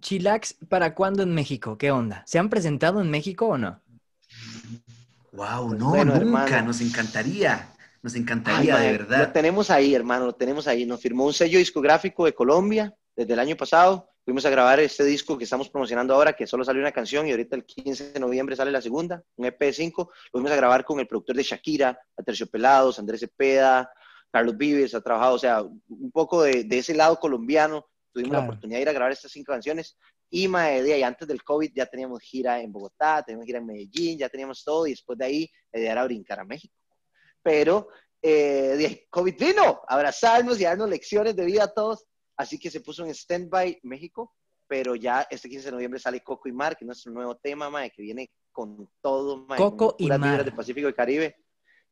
Chilax, ¿para cuándo en México? ¿Qué onda? ¿Se han presentado en México o no? Wow, pues no, nunca, hermano. nos encantaría. Nos encantaría, de verdad. Lo tenemos ahí, hermano, lo tenemos ahí. Nos firmó un sello discográfico de Colombia desde el año pasado. Fuimos a grabar este disco que estamos promocionando ahora, que solo salió una canción y ahorita el 15 de noviembre sale la segunda, un EP5. Lo fuimos a grabar con el productor de Shakira, Pelados, Andrés Cepeda, Carlos Vives, ha trabajado, o sea, un poco de ese lado colombiano tuvimos la oportunidad de ir a grabar estas cinco canciones. Y mae, de y antes del COVID ya teníamos gira en Bogotá, teníamos gira en Medellín, ya teníamos todo. Y después de ahí, la eh, idea era brincar a México. Pero eh, de COVID vino, abrazarnos y darnos lecciones de vida a todos. Así que se puso en stand-by México. Pero ya este 15 de noviembre sale Coco y Mar, que es nuestro nuevo tema, mae, que viene con todo, mae, Coco y Mar. de Pacífico y Caribe.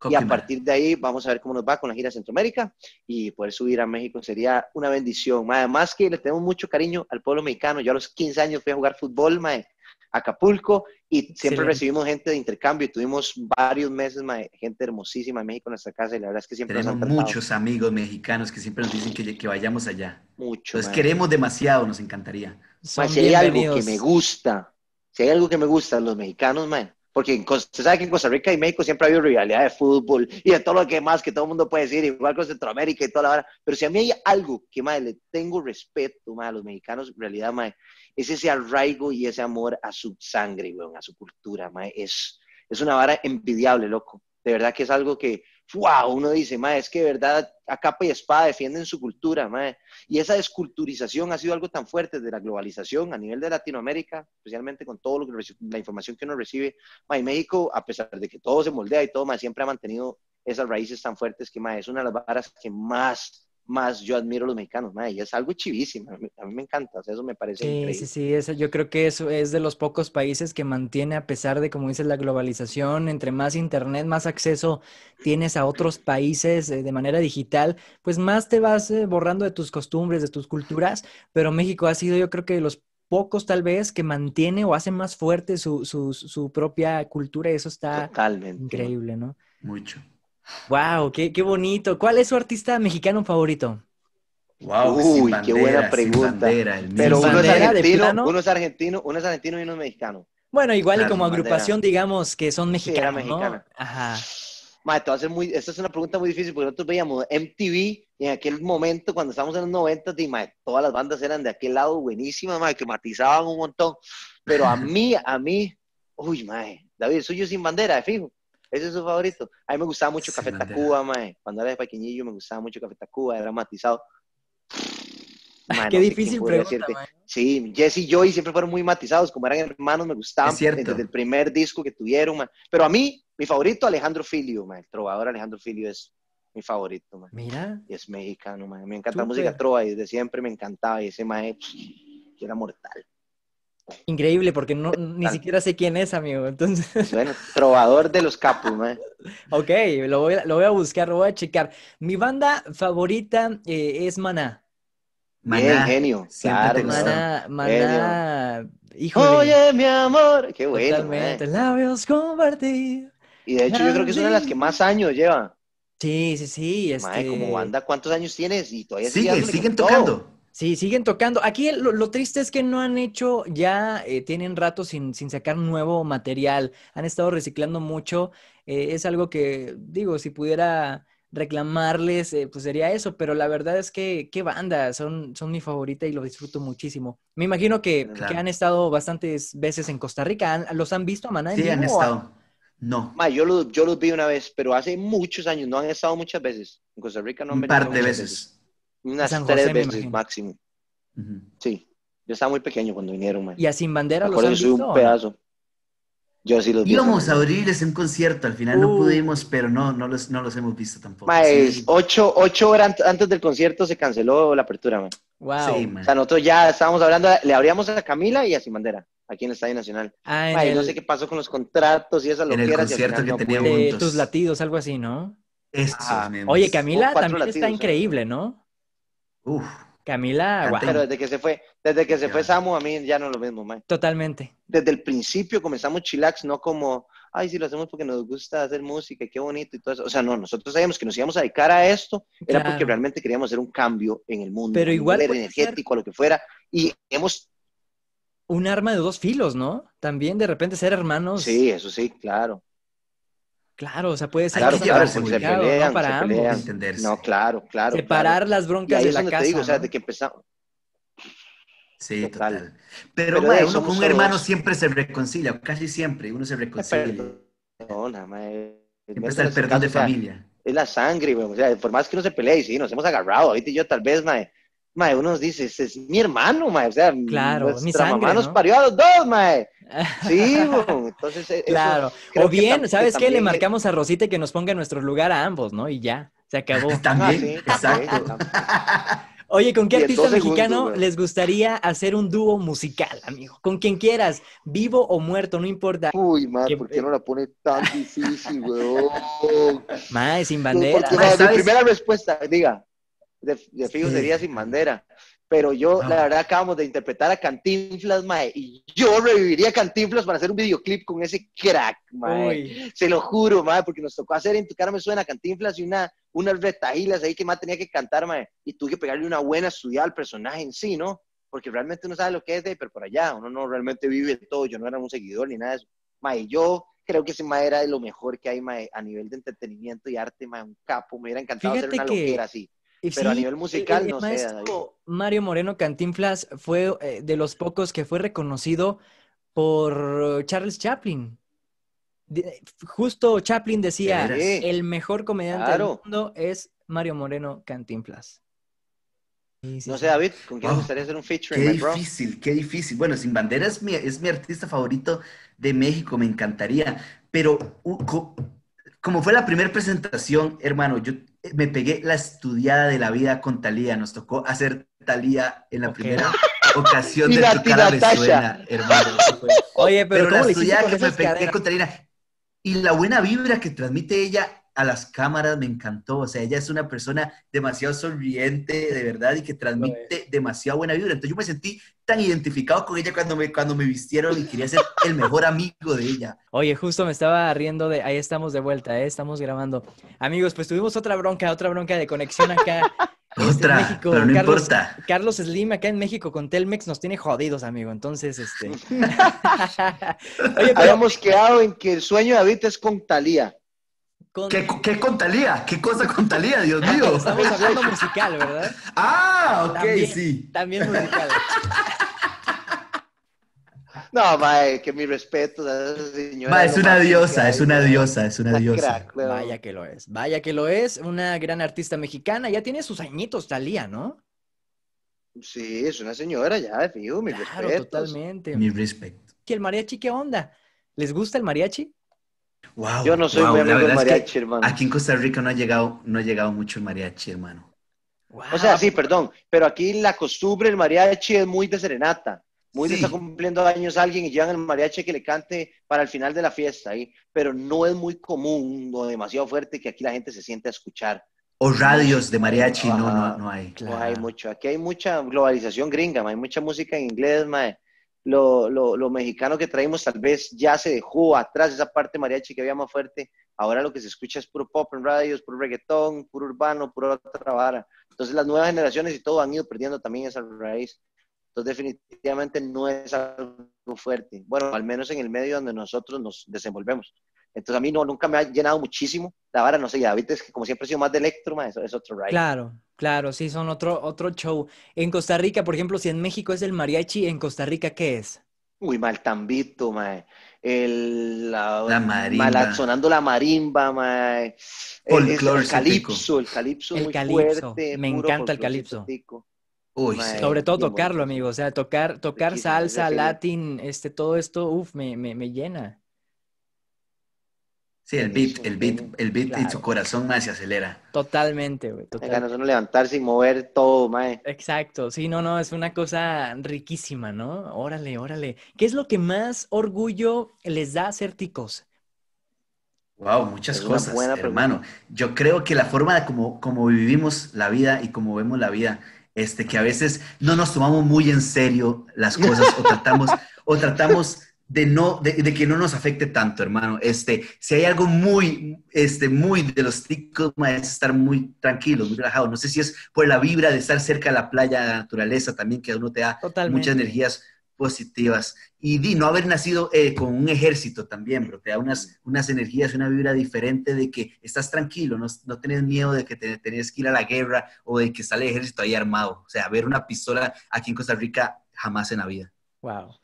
Y a partir de ahí vamos a ver cómo nos va con la gira Centroamérica y poder subir a México sería una bendición. además que le tenemos mucho cariño al pueblo mexicano. Yo a los 15 años fui a jugar fútbol, mae, a Acapulco y siempre recibimos gente de intercambio y tuvimos varios meses mae, gente hermosísima en México en nuestra casa y la verdad es que siempre tenemos muchos amigos mexicanos que siempre nos dicen que, vayamos allá. muchos Los queremos demasiado, nos encantaría. si hay algo que me gusta, si hay algo que me gusta, los mexicanos, mae, porque en, sabe que en Costa Rica y México siempre ha habido rivalidad de fútbol y de todo lo que más que todo el mundo puede decir, igual con Centroamérica y toda la hora. Pero si a mí hay algo que, madre, le tengo respeto, madre, a los mexicanos, en realidad, madre, es ese arraigo y ese amor a su sangre, a su cultura, madre. Es, es una vara envidiable, loco. De verdad que es algo que ¡wow! Uno dice, mae, es que de verdad a capa y espada defienden su cultura, mae. Y esa desculturización ha sido algo tan fuerte de la globalización a nivel de Latinoamérica, especialmente con todo lo que la información que uno recibe. Mae, México, a pesar de que todo se moldea y todo, mae, siempre ha mantenido esas raíces tan fuertes que, mae, es una de las varas que más más yo admiro a los mexicanos, es algo chivísimo, a mí, me encanta, eso me parece sí, increíble. Sí, sí, eso, yo creo que eso es de los pocos países que mantiene, a pesar de, como dices, la globalización, entre más internet, más acceso tienes a otros países eh, de manera digital, pues más te vas eh, borrando de tus costumbres, de tus culturas, pero México ha sido, yo creo que de los pocos tal vez que mantiene o hace más fuerte su, su, propia cultura y eso está increíble, ¿no? Mucho. Wow, qué, bonito. ¿Cuál es su artista mexicano favorito? Wow, Uy, qué buena pregunta. Pero uno, es argentino, uno argentino, y uno es mexicano. Bueno, igual y como agrupación, digamos que son mexicanos, ¿no? Ajá. Madre, muy, esta es una pregunta muy difícil porque nosotros veíamos MTV en aquel momento, cuando estábamos en los 90, y, todas las bandas eran de aquel lado buenísimas, madre, que matizaban un montón. Pero a mí, a mí, uy, madre, David, soy yo sin bandera, fijo. Ese es su favorito. A mí me gustaba mucho Café Tacuba, mae. Cuando era de pequeñillo me gustaba mucho Café Tacuba, era matizado. Qué difícil pregunta, Sí, Jesse y Joy siempre fueron muy matizados, como eran hermanos, me gustaban desde el primer disco que tuvieron, man. Pero a mí, mi favorito, Alejandro Filio, mae. el trovador Alejandro Filio es mi favorito, man. Mira. Y es mexicano, man. Me encanta la música trova y desde siempre me encantaba y ese mae era mortal. Increíble, porque no, ni siquiera sé quién es, amigo. Entonces... Bueno, trovador de los capos, Ok, lo voy, a buscar, lo voy a checar. Mi banda favorita eh, es Maná. Maná. genio. Maná, Maná. Oye, mi amor. Qué bueno. Totalmente. Eh. Labios compartir. Y de hecho, yo creo que es una de las que más años lleva. Sí, sí, sí. Este... como banda, ¿cuántos años tienes? Y todavía siguen tocando. Sí, siguen tocando. Aquí lo, triste es que no han hecho, ya eh, tienen rato sin, sin, sacar nuevo material. Han estado reciclando mucho. Eh, es algo que, digo, si pudiera reclamarles, eh, pues sería eso. Pero la verdad es que, qué banda, son, son mi favorita y lo disfruto muchísimo. Me imagino que, han estado bastantes veces en Costa Rica. ¿Los han visto a Maná? Sí, han estado. No. yo, los, yo los vi una vez, pero hace muchos años. No han estado muchas veces. En Costa Rica no han venido. de veces. Unas tres veces máximo. Sí. Yo estaba muy pequeño cuando vinieron, man. ¿Y a Sin Bandera los han visto? un pedazo. Yo sí los vi. Íbamos a abrirles un concierto, al final no uh. pudimos, pero no, no, los, no los hemos visto tampoco. ocho, horas antes del concierto se canceló la apertura, man. Wow. O sea, nosotros ya estábamos hablando, le abríamos a Camila y a Sin Bandera aquí en el Estadio Nacional. Ay, ah, no sé qué pasó con los contratos y esas locuras En el concierto que teníamos. Tus latidos, algo así, ¿no? Oye, Camila también está ¿eh? increíble, ¿no? Uf. Camila, wow. Pero desde que se fue, desde que se fue Samu, a mí ya no lo mismo, man. Totalmente. Desde el principio comenzamos Chilax, no como, ay, sí, lo hacemos porque nos gusta hacer música, qué bonito y todo eso. O sea, no, nosotros sabíamos que nos íbamos a dedicar a esto, era porque realmente queríamos hacer un cambio en el mundo, pero igual energético, lo que fuera, y hemos... Un arma de dos filos, ¿no? También de repente ser hermanos. Sí, eso sí, claro. Claro, o sea, puede ser que se, se, pelean, ¿no? Para No, claro, claro. Separar las broncas de la casa. O sea, de que empezamos. Sí, total. Pero, uno con un hermano siempre se reconcilia, casi siempre uno se reconcilia. Perdón, mae. Siempre este el perdón de familia. es la sangre, güey. O sea, por más que uno se pelee, sí, nos hemos agarrado. Ahorita yo tal vez, mae, mae, uno dice, es mi hermano, mae, o sea, claro, nuestra mi sangre, mamá nos parió a los dos, mae. Sí, entonces. Eh, claro, o bien, ¿sabes qué? Le marcamos a Rosita que nos ponga en nuestro lugar a ambos, ¿no? Y ya, se acabó. También, ah, exacto. Oye, ¿con qué artista mexicano les gustaría hacer un dúo musical, amigo? Con quien quieras, vivo o muerto, no importa. Uy, mae, ¿por qué eh, no la pone tan difícil, weón? Mae, sin bandera. No, primera respuesta, diga de, de fijo sin bandera. Pero yo, ah. la verdad, acabamos de interpretar a Cantinflas, mae, y yo reviviría Cantinflas para hacer un videoclip con ese crack, mae. Se lo juro, mae, porque nos tocó hacer en tu cara me suena Cantinflas y una, unas retajilas ahí que más tenía que cantar, mae. Y tuve que pegarle una buena estudiada al personaje en sí, ¿no? Porque realmente uno sabe lo que es de pero por allá, uno no realmente vive todo. Yo no era un seguidor ni nada de eso. Mae, yo creo que ese mae era de lo mejor que hay, mae, a nivel de entretenimiento y arte, mae, un capo. Me hubiera encantado hacer una que... loquera así pero a nivel e, musical, e, no sé Mario Moreno Cantinflas fue eh, de los pocos que fue reconocido por Charles Chaplin. justo Chaplin decía, el mejor comediante del mundo es Mario Moreno Cantinflas. No sé, David, ¿con quién oh, gustaría hacer un featuring? Qué difícil, qué difícil. Bueno, Sin Bandera es mi, artista favorito de México, me encantaría. Pero como fue la primera presentación, hermano, yo me pegué la estudiada de la vida con Talía. Nos tocó hacer Talía en la primera ocasión de tu cara de suena, hermano. Oye, pero, la estudiada que me pegué con Talía y la buena vibra que transmite ella a las cámaras me encantó. O sea, ella es una persona demasiado sonriente, de verdad, y que transmite demasiado buena vibra. Entonces yo me sentí tan identificado con ella cuando me, cuando me vistieron y quería ser el mejor amigo de ella. Oye, justo me estaba riendo de, ahí estamos de vuelta, eh, estamos grabando. Amigos, pues tuvimos otra bronca, otra bronca de conexión acá. Este, en México, pero no Carlos, importa. Carlos Slim acá en México con Telmex nos tiene jodidos, amigo. Entonces, este. Oye, pero... Habíamos quedado en que el sueño de David es con Talía. ¿Qué, ¿Qué con Talía? ¿Qué cosa con Talía, Dios mío? Estamos hablando musical, ¿verdad? Ah, ok, sí. También musical. No, mae, eh, que mi respeto a esa señora. es, una diosa, es una diosa, es una diosa, Vaya que lo es, vaya que lo es. Una gran artista mexicana, ya tiene sus añitos, Talía, ¿no? Sí, es una señora ya, fijo, mi claro, respeto. Totalmente. Mi respeto. ¿Y el mariachi qué onda? ¿Les gusta el mariachi? Yo no soy muy amigo del mariachi, hermano. Aquí en Costa Rica no ha llegado, no ha llegado mucho el mariachi, hermano. O sea, sí, perdón, pero aquí la costumbre del mariachi es muy de serenata. Muy de está cumpliendo años alguien y llevan el mariachi que le cante para el final de la fiesta ahí, pero no es muy común o demasiado fuerte que aquí la gente se siente a escuchar. O radios de mariachi, no, no, no hay. No hay mucho. Aquí hay mucha globalización gringa, hay mucha música en inglés, mae lo, mexicano que traímos tal vez ya se dejó atrás esa parte mariachi que había más fuerte. Ahora lo que se escucha es puro pop en radios, puro reggaetón, puro urbano, puro otra vara. Entonces las nuevas generaciones y todo han ido perdiendo también esa raíz. Entonces definitivamente no es algo fuerte. Bueno, al menos en el medio donde nosotros nos desenvolvemos. Entonces a mí no, nunca me ha llenado muchísimo la vara, no sé, ya es que como siempre he sido más de electro, eso es otro ride. Claro, claro, sí, son otro, otro show. En Costa Rica, por ejemplo, si en México es el mariachi, ¿en Costa Rica qué es? Uy, maltambito, mae. El, la, marimba. sonando la marimba, mae. El, calipso, el calipso. El calipso. Me encanta el calipso. sobre todo tocarlo, amigo. O sea, tocar, tocar salsa, latín, este, todo esto, uff, me, me, me, llena. Sí, el beat, el beat, el beat y su corazón más se acelera. Totalmente, güey. Total. ganas no levantarse y mover todo, mae. Exacto, sí, no, no, es una cosa riquísima, ¿no? Órale, órale. ¿Qué es lo que más orgullo les da ser ticos? Wow, muchas cosas, hermano. Yo creo que la forma como, como vivimos la vida y como vemos la vida, este, que a veces no nos tomamos muy en serio las cosas o tratamos, o tratamos de, no, de, que no nos afecte tanto, hermano. Este, si hay algo muy, este, muy de los ticos, es estar muy tranquilo, muy relajado. No sé si es por la vibra de estar cerca de la playa, de la naturaleza también, que a uno te da muchas energías positivas. Y di, no haber nacido eh, con un ejército también, bro te da unas, unas energías, una vibra diferente de que estás tranquilo, no, no tenés miedo de que te, tenés que ir a la guerra o de que sale el ejército ahí armado. O sea, ver una pistola aquí en Costa Rica jamás en la vida. Wow.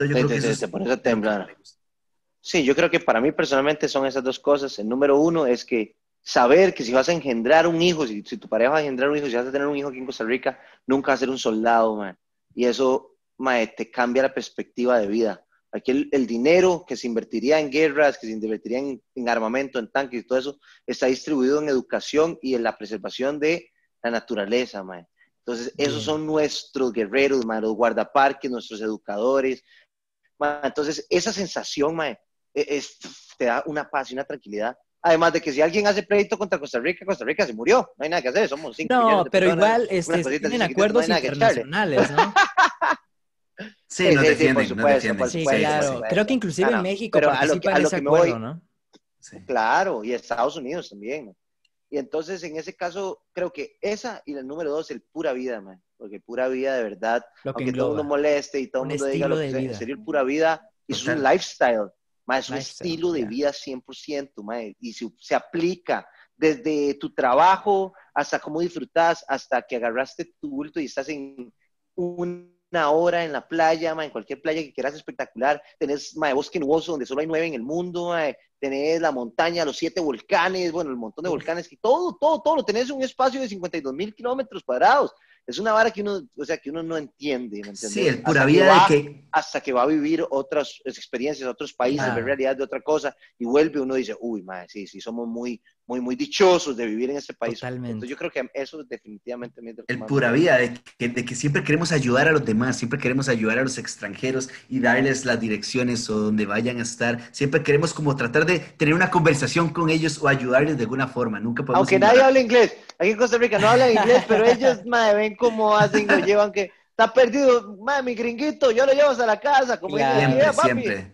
temblar. Sí, yo creo que para mí personalmente son esas dos cosas. El número uno es que saber que si vas a engendrar un hijo, si, tu pareja va a engendrar un hijo, si vas a tener un hijo aquí en Costa Rica, nunca vas a ser un soldado, man. Y eso, man, te cambia la perspectiva de vida. Aquí el, dinero que se invertiría en guerras, que se invertiría en, en, armamento, en tanques y todo eso, está distribuido en educación y en la preservación de la naturaleza, man. Entonces, esos mm. son nuestros guerreros, los guardaparques, nuestros educadores. Entonces, esa sensación, mae, e, te da una paz y una tranquilidad. Además de que si alguien hace pleito contra Costa Rica, Costa Rica se murió. No hay nada que hacer, somos cinco No, de pero igual este, tienen acuerdos internacionales, ¿no? sí, no defienden, no defienden. Sí, claro. Creo que inclusive ah, en México participa en ese acuerdo, ¿no? Claro, y Estados Unidos también. Y entonces, en ese caso, creo que esa y el número dos, el pura vida, Porque pura vida, de verdad, que aunque todo el mundo moleste y todo el mundo diga lo que sea, sería el pura vida, es un lifestyle, más es un estilo de vida 100%, y se, se aplica desde tu trabajo hasta cómo disfrutas, hasta que agarraste tu bulto y estás en un una hora en la playa, en cualquier playa que quieras espectacular. Tenés ma, bosque nuboso, donde solo hay nueve en el mundo. tenés la montaña, los siete volcanes, bueno, el montón de volcanes, y todo, todo, todo. Tenés un espacio de 52 mil kilómetros cuadrados. Es una vara que uno, o sea, que uno no entiende. ¿me sí, el pura vida de Hasta que va a vivir otras experiencias, otros países, ver realidad de otra cosa, y vuelve uno dice, uy, madre, sí, sí, somos muy, muy, muy dichosos de vivir en ese país. Totalmente. Entonces yo creo que eso definitivamente me El pura vida, de que, siempre queremos ayudar a los demás, siempre queremos ayudar a los extranjeros y darles las direcciones o donde vayan a estar. Siempre queremos como tratar de tener una conversación con ellos o ayudarles de alguna forma. Nunca Aunque nadie hable inglés. Aquí en Costa Rica no hablan inglés, pero ellos, madre, ven cómo hacen, lo llevan que... Está perdido, madre, mi gringuito, yo lo llevo a la casa. Como siempre, siempre.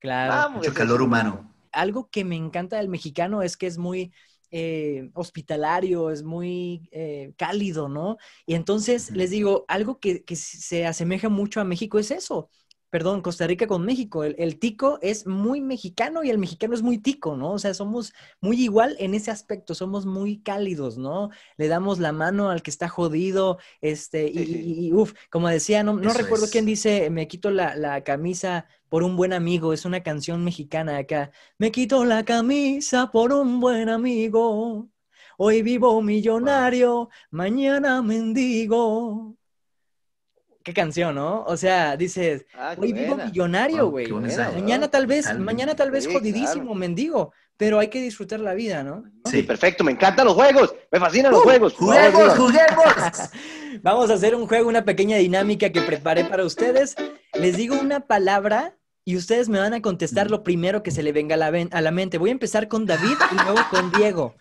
Claro. Mucho calor humano algo que me encanta del mexicano es que es muy eh, hospitalario, es muy eh, cálido, ¿no? Y entonces les digo, algo que, se asemeja mucho a México es eso, perdón, Costa Rica con México. El, tico es muy mexicano y el mexicano es muy tico, ¿no? O sea, somos muy igual en ese aspecto, somos muy cálidos, ¿no? Le damos la mano al que está jodido, este, y, uff, como decía, no, recuerdo quién dice, me quito la, camisa por un buen amigo, es una canción mexicana acá. Me quito la camisa por un buen amigo. Hoy vivo millonario, mañana mendigo qué canción, ¿no? O sea, dices, hoy ah, vivo millonario, güey. mañana tal vez, mañana tal vez jodidísimo, mendigo, pero hay que disfrutar la vida, ¿no? Sí, perfecto, me encantan los juegos, me fascinan los juegos. Uh, ¡Juegos, juguemos! Vamos a hacer un juego, una pequeña dinámica que preparé para ustedes. Les digo una palabra y ustedes me van a contestar lo primero que se le venga a la, mente. Voy a empezar con David y luego con Diego.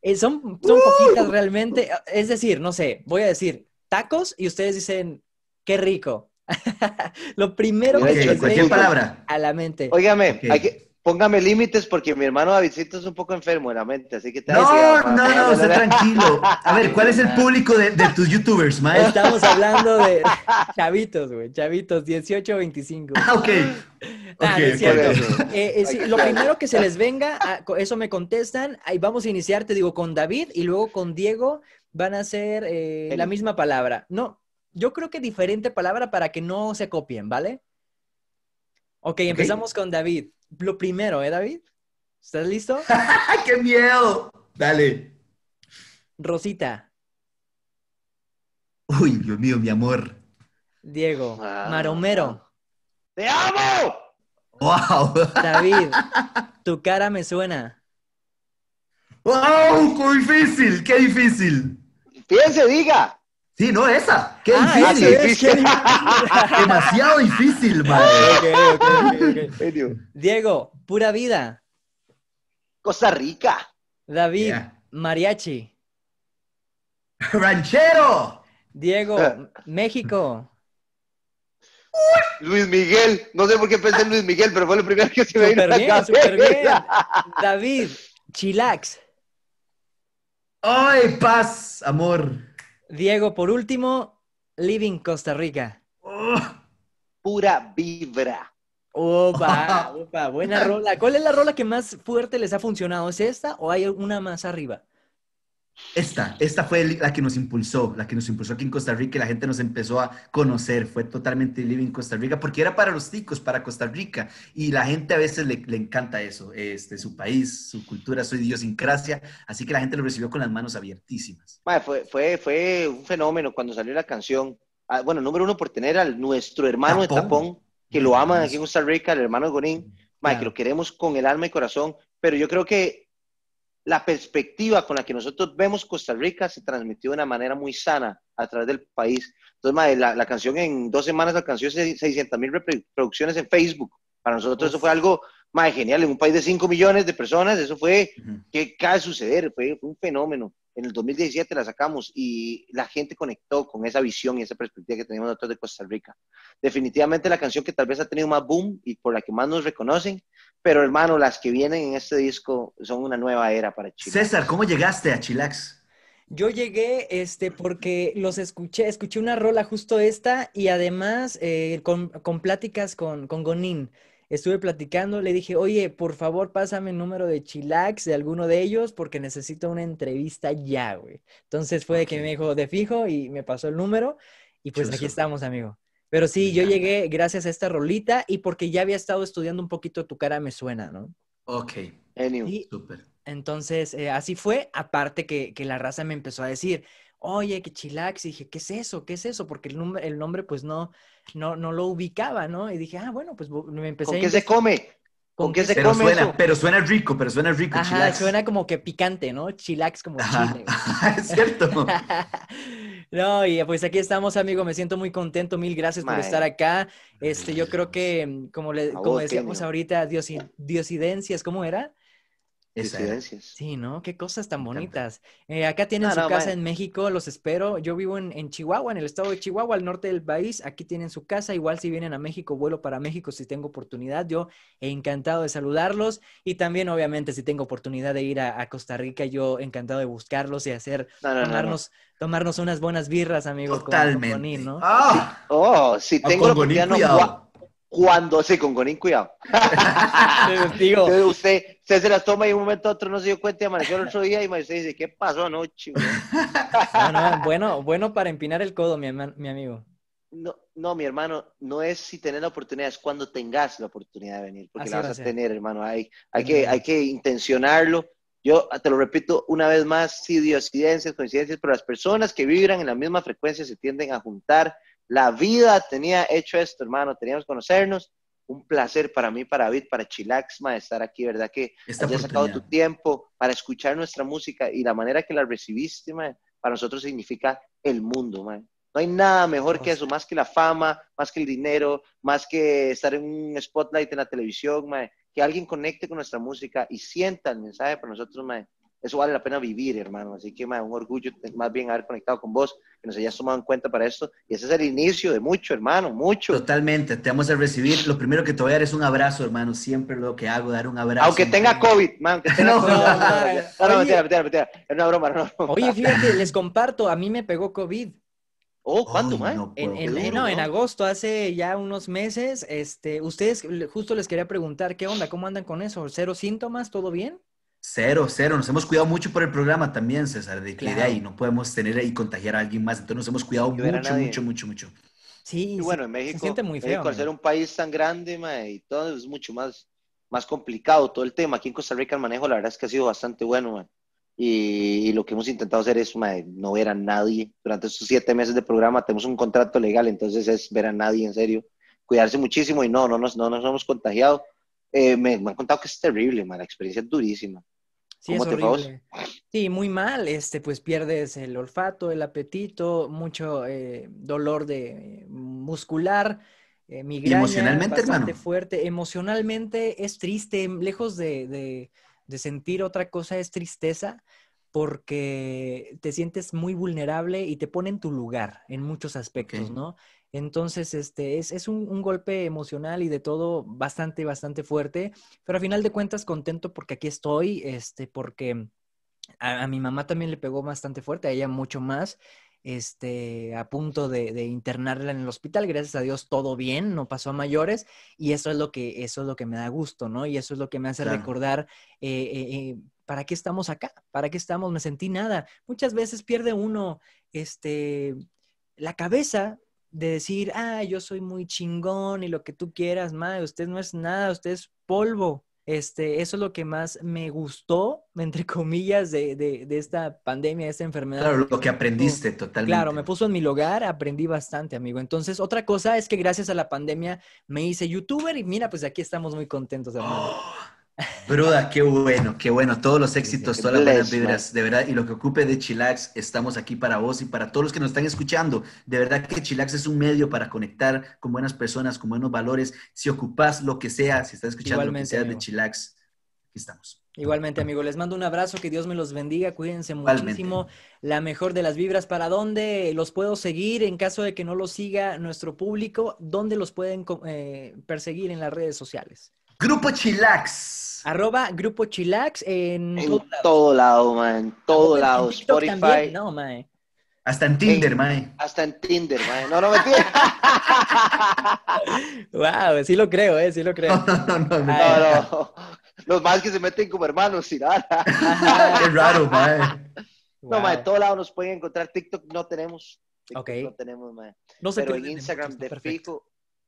Eh, son son poquitas uh. realmente. Es decir, no sé, voy a decir tacos y ustedes dicen qué rico. Lo primero que se les palabra. a la mente. Óigame, póngame límites porque mi hermano Davidcito es un poco enfermo en la mente, así que te No, ah, no, no, no, tranquilo. A ver, ¿cuál es el público de, tus youtubers, maestro? Estamos hablando de chavitos, güey, chavitos, 18 25. Ah, ok. okay, cierto. Eh, eh, lo primero que se les venga, ah, eso me contestan. Ahí vamos a iniciar, te digo, con David y luego con Diego van a ser eh, la misma palabra. No, yo creo que diferente palabra para que no se copien, ¿vale? Ok, empezamos con David. Lo primero, ¿eh, David? ¿Estás listo? ¡Qué miedo! Dale. Rosita. Uy, Dios mío, mi amor. Diego. Ah. Maromero. ¡Te amo! ¡Wow! David, tu cara me suena. ¡Wow! ¡Qué difícil! ¡Qué difícil! Piense, diga. Sí, no, esa. Qué ah, difícil. Demasiado difícil, madre. Diego, pura vida. Costa Rica. David, mariachi. Ranchero. Diego, ah. México. Luis Miguel, no sé por qué pensé en Luis Miguel, pero fue lo primero que se me vino a la David, chilax. Ay, paz, amor. Diego, por último, Living Costa Rica. Oh, pura vibra. Opa, opa, buena rola. ¿Cuál es la rola que más fuerte les ha funcionado? ¿Es esta o hay una más arriba? Esta, esta fue la que nos impulsó, la que nos impulsó aquí en Costa Rica y la gente nos empezó a conocer. Fue totalmente Living Costa Rica porque era para los ticos, para Costa Rica. Y la gente a veces le, encanta eso, este, su país, su cultura, su idiosincrasia. Así que la gente lo recibió con las manos abiertísimas. fue, fue, un fenómeno cuando salió la canción. Ah, bueno, número uno, por tener al nuestro hermano ¿Tapón? de Tapón, que lo aman aquí en Costa Rica, el hermano Gorín, que lo queremos con el alma y corazón. Pero yo creo que la perspectiva con la que nosotros vemos Costa Rica se transmitió de una manera muy sana a través del país. Entonces, la, canción en dos semanas alcanzó 600 mil reproducciones en Facebook. Para nosotros eso fue algo más genial. En un país de 5 millones de personas, eso fue, ¿qué que suceder? Fue, un fenómeno. En el 2017 la sacamos y la gente conectó con esa visión y esa perspectiva que tenemos nosotros de Costa Rica. Definitivamente la canción que tal vez ha tenido más boom y por la que más nos reconocen pero hermano, las que vienen en este disco son una nueva era para Chilax. César, ¿cómo llegaste a Chilax? Yo llegué este, porque los escuché, escuché una rola justo esta y además eh, con, pláticas con, con Gonin estuve platicando, le dije, oye, por favor, pásame el número de Chilax de alguno de ellos porque necesito una entrevista ya, güey. Entonces fue de que me dijo de fijo y me pasó el número y pues aquí estamos, amigo. Pero sí, yo llegué gracias a esta rolita y porque ya había estado estudiando un poquito tu cara me suena, ¿no? Ok. Anyway. Súper. Entonces, eh, así fue, aparte que, que, la raza me empezó a decir, oye, que chilax, y dije, ¿qué es eso? ¿Qué es eso? Porque el, el nombre, pues, no, no, no lo ubicaba, ¿no? Y dije, ah, bueno, pues me empecé a qué se come? ¿Con, qué se pero come suena, eso? Pero suena rico, pero suena rico, suena como que picante, ¿no? Chilax como chile. es cierto. no, y pues aquí estamos, amigo. Me siento muy contento. Mil gracias por estar acá. Este, yo creo que, mm, como, le, como decíamos ahorita, diosidencias, ¿cómo era? Sí, ¿no? Qué cosas tan bonitas. Eh, acá tienen su casa en México, los espero. Yo vivo en, Chihuahua, en el estado de Chihuahua, al norte del país. Aquí tienen su casa. Igual si vienen a México, vuelo para México si tengo oportunidad. Yo encantado de saludarlos. Y también, obviamente, si tengo oportunidad de ir a, Costa Rica, yo encantado de buscarlos y hacer, tomarnos, unas buenas birras, amigos. Totalmente. Con ¿no? Oh, oh si ah, tengo oportunidad, cuando sí, con Gonín, cuidado. Digo, usted, usted se las toma y un momento a otro no se dio cuenta y amaneció el otro día y usted dice, ¿qué pasó anoche? bueno, bueno para empinar el codo, mi, mi amigo. No, no, mi hermano, no es si tener la oportunidad, es cuando tengas la oportunidad de venir, porque la vas a tener, hermano. Hay, hay, que, hay que intencionarlo. Yo te lo repito una vez más, sí, diosidencias, coincidencias, pero las personas que vibran en la misma frecuencia se tienden a juntar. La vida tenía hecho esto, hermano, teníamos que conocernos, un placer para mí, para David, para Chilaxma estar aquí, ¿verdad? Que te sacado tu tiempo para escuchar nuestra música y la manera que la recibiste, man, para nosotros significa el mundo, man. No hay nada mejor que eso, más que la fama, más que el dinero, más que estar en un spotlight en la televisión, man. que alguien conecte con nuestra música y sienta el mensaje para nosotros, man eso vale la pena vivir, hermano. Así que, man, un orgullo más bien haber conectado con vos, que nos hayas tomado en cuenta para esto. Y ese es el inicio de mucho, hermano, mucho. Totalmente, te vamos a recibir. Lo primero que te voy a dar es un abrazo, hermano. Siempre lo que hago, dar un abrazo. Aunque tenga COVID, man, aunque no, COVID. No, no, no, no una broma, no. Oye, fíjate, les comparto, a mí me pegó COVID. Oh, ¿cuándo, en, en, agosto, hace ya unos meses, este, ustedes, justo les quería preguntar, ¿qué onda? ¿Cómo andan con eso? ¿Cero síntomas? ¿Todo bien? Cero, cero. Nos hemos cuidado mucho por el programa también, César, de que de ahí no podemos tener y contagiar a alguien más. Entonces nos hemos cuidado mucho, mucho, mucho, mucho. Sí, y bueno, en México, muy México, al ser un país tan grande, y todo es mucho más, más complicado todo el tema. Aquí en Costa Rica el manejo, la verdad es que ha sido bastante bueno, Y, lo que hemos intentado hacer es no ver a nadie. Durante estos siete meses de programa tenemos un contrato legal, entonces es ver a nadie en serio, cuidarse muchísimo y no, no nos, no nos hemos contagiado. Eh, me, han contado que es terrible, man, la experiencia es durísima. Sí, es horrible. Sí, muy mal, este, pues pierdes el olfato, el apetito, mucho eh, dolor de eh, muscular, eh, emocionalmente, bastante hermano? fuerte. Emocionalmente es triste, lejos de, de, sentir otra cosa es tristeza porque te sientes muy vulnerable y te pone en tu lugar en muchos aspectos, ¿no? Entonces, este, es, un, golpe emocional y de todo bastante, bastante fuerte, pero a final de cuentas contento porque aquí estoy, este, porque a, mi mamá también le pegó bastante fuerte, a ella mucho más, este, a punto de, internarla en el hospital. Gracias a Dios todo bien, no pasó a mayores y eso es lo que, eso es lo que me da gusto, ¿no? Y eso es lo que me hace recordar eh, eh, eh, para qué estamos acá, para qué estamos, me sentí nada. Muchas veces pierde uno, este, la cabeza de decir, ah, yo soy muy chingón y lo que tú quieras, madre, usted no es nada, usted es polvo. Este, eso es lo que más me gustó, entre comillas, de, de, de esta pandemia, de esta enfermedad. Claro, lo que aprendiste totalmente. Claro, me puso en mi lugar, aprendí bastante, amigo. Entonces, otra cosa es que gracias a la pandemia me hice youtuber y mira, pues aquí estamos muy contentos, hermano. Bruda, qué bueno, qué bueno. Todos los éxitos, todas las buenas vibras, de verdad. Y lo que ocupe de Chilax, estamos aquí para vos y para todos los que nos están escuchando. De verdad que Chilax es un medio para conectar con buenas personas, con buenos valores. Si ocupas lo que sea, si estás escuchando lo que sea de Chilax, aquí estamos. Igualmente, amigo, les mando un abrazo, que Dios me los bendiga, cuídense muchísimo. La mejor de las vibras. ¿Para dónde los puedo seguir en caso de que no los siga nuestro público? ¿Dónde los pueden eh, perseguir en las redes sociales? Grupo Chilax. Arroba Grupo Chilax en, en todo, lado, man. Todo lado. Spotify. no, man. Hasta en Tinder, man. Hasta en Tinder, man. No, no entiendes. wow, sí lo creo, eh, sí lo creo. No, no, no. no, Los más que se meten como hermanos, sin nada. Qué raro, man. No, man. mae, todo lado nos pueden encontrar. TikTok no tenemos. TikTok ok. No tenemos, man. No se Pero en Instagram de, de fijo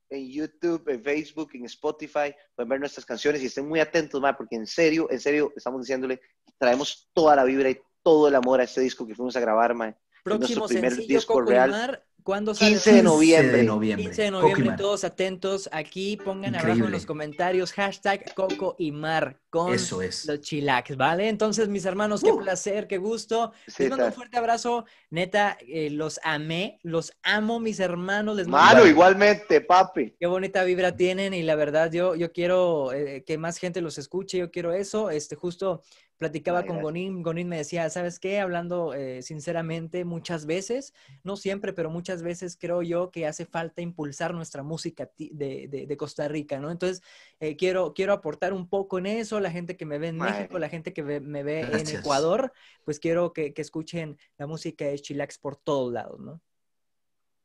en YouTube, en Facebook, en Spotify, pueden ver nuestras canciones y estén muy atentos, ma, porque en serio, en serio, estamos diciéndole, traemos toda la vibra y todo el amor a este disco que fuimos a grabar, ma. nuestro primer disco real. ¿Cuándo sale? 15 de noviembre. 15 de noviembre, 15 de noviembre todos atentos. Aquí pongan abajo en los comentarios hashtag Coco y Mar con los chilax, ¿vale? Entonces, mis hermanos, qué uh. placer, qué gusto. Les mando un fuerte abrazo. Neta, eh, los amé, los amo, mis hermanos. Les mando Mano, igualmente, papi. Qué bonita vibra tienen y la verdad, yo, yo quiero eh, que más gente los escuche, yo quiero eso. Este, justo Platicaba con Gonín, Gonín me decía, ¿sabes qué? Hablando eh, sinceramente, muchas veces, no siempre, pero muchas veces creo yo que hace falta impulsar nuestra música de, de, Costa Rica, ¿no? Entonces, eh, quiero, quiero aportar un poco en eso, la gente que me ve en México, la gente que me ve en Ecuador, pues quiero que, que escuchen la música de Chilax por todos lados, ¿no?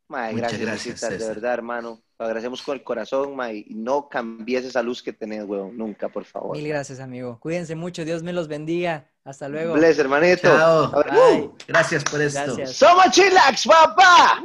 Mae, gracias, de verdad, hermano. Lo agradecemos con el corazón, mae. No cambies esa luz que tenés, weón. Nunca, por favor. Mil gracias, amigo. Cuídense mucho. Dios me los bendiga. Hasta luego. Bless, hermanito. gracias por esto. Somos Chilax, papá.